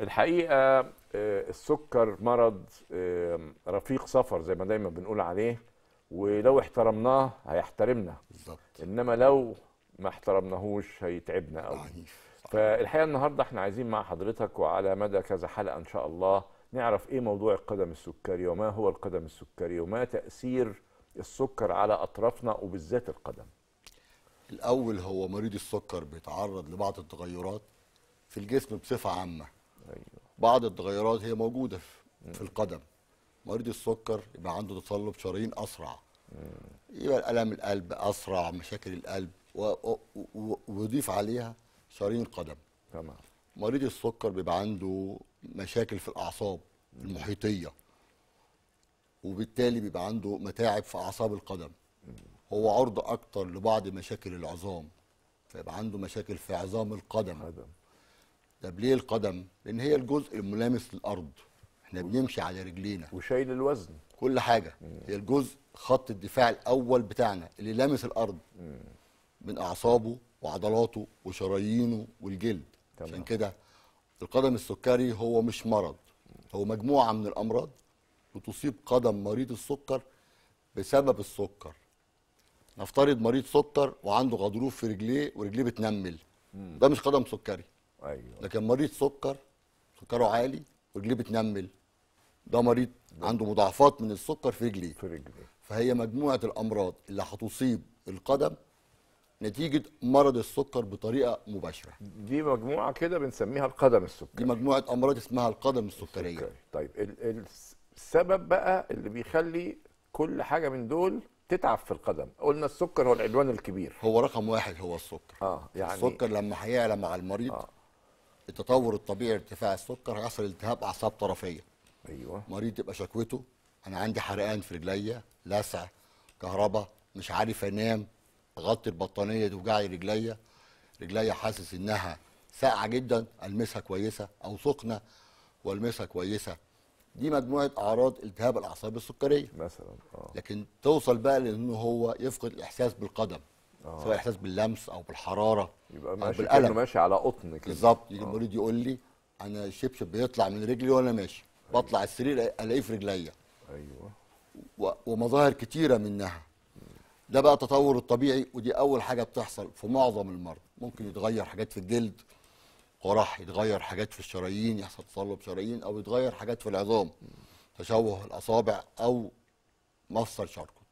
الحقيقه آه، السكر مرض آه، رفيق سفر زي ما دايما بنقول عليه ولو احترمناه هيحترمنا بالظبط انما لو ما احترمناهوش هيتعبنا قوي فالحقيقه النهارده احنا عايزين مع حضرتك وعلى مدى كذا حلقه ان شاء الله نعرف ايه موضوع القدم السكري وما هو القدم السكري وما تاثير السكر على اطرافنا وبالذات القدم الاول هو مريض السكر بيتعرض لبعض التغيرات في الجسم بصفه عامه بعض التغيرات هي موجوده في القدم مريض السكر يبقى عنده تصلب شرايين اسرع يبقى الام القلب اسرع مشاكل القلب ويضيف عليها شرايين القدم تمام مريض السكر بيبقى عنده مشاكل في الاعصاب المحيطيه وبالتالي بيبقى عنده متاعب في اعصاب القدم هو عرضه اكتر لبعض مشاكل العظام فيبقى عنده مشاكل في عظام القدم طب ليه القدم؟ لان هي الجزء الملامس للارض احنا بنمشي على رجلينا وشايل الوزن كل حاجه مم. هي الجزء خط الدفاع الاول بتاعنا اللي لامس الارض مم. من اعصابه وعضلاته وشرايينه والجلد تمام. عشان كده القدم السكري هو مش مرض هو مجموعه من الامراض بتصيب قدم مريض السكر بسبب السكر نفترض مريض سكر وعنده غضروف في رجليه ورجليه بتنمل مم. ده مش قدم سكري ايوه لكن مريض سكر سكره عالي ورجليه بتنمل ده مريض عنده مضاعفات من السكر في رجليه في رجليه فهي مجموعه الامراض اللي هتصيب القدم نتيجة مرض السكر بطريقة مباشرة دي مجموعة كده بنسميها القدم السكري دي مجموعة أمراض اسمها القدم السكرية السكري. طيب السبب بقى اللي بيخلي كل حاجة من دول تتعب في القدم قلنا السكر هو العدوان الكبير هو رقم واحد هو السكر اه يعني السكر لما هيعلى مع المريض آه. التطور الطبيعي لارتفاع السكر هيحصل التهاب اعصاب طرفيه ايوه مريض تبقى شكوته انا عندي حرقان في رجليا لسع كهرباء مش عارف انام اغطي البطانيه دي وجعي رجليا رجليا حاسس انها ساقعه جدا المسها كويسه او سخنه والمسها كويسه دي مجموعه اعراض التهاب الاعصاب السكريه مثلا آه. لكن توصل بقى لان هو يفقد الاحساس بالقدم آه. سواء احساس باللمس او بالحراره يبقى ماشي او ماشي على قطن كده بالظبط يجي آه. المريض يقول لي انا الشبشب بيطلع من رجلي وانا ماشي أيوة. بطلع السرير الاقيه في رجليا ايوه ومظاهر كتيره منها ده بقى التطور الطبيعي ودي اول حاجه بتحصل في معظم المرضى ممكن يتغير حاجات في الجلد قرح يتغير حاجات في الشرايين يحصل تصلب شرايين او يتغير حاجات في العظام تشوه الاصابع او مفصل شرق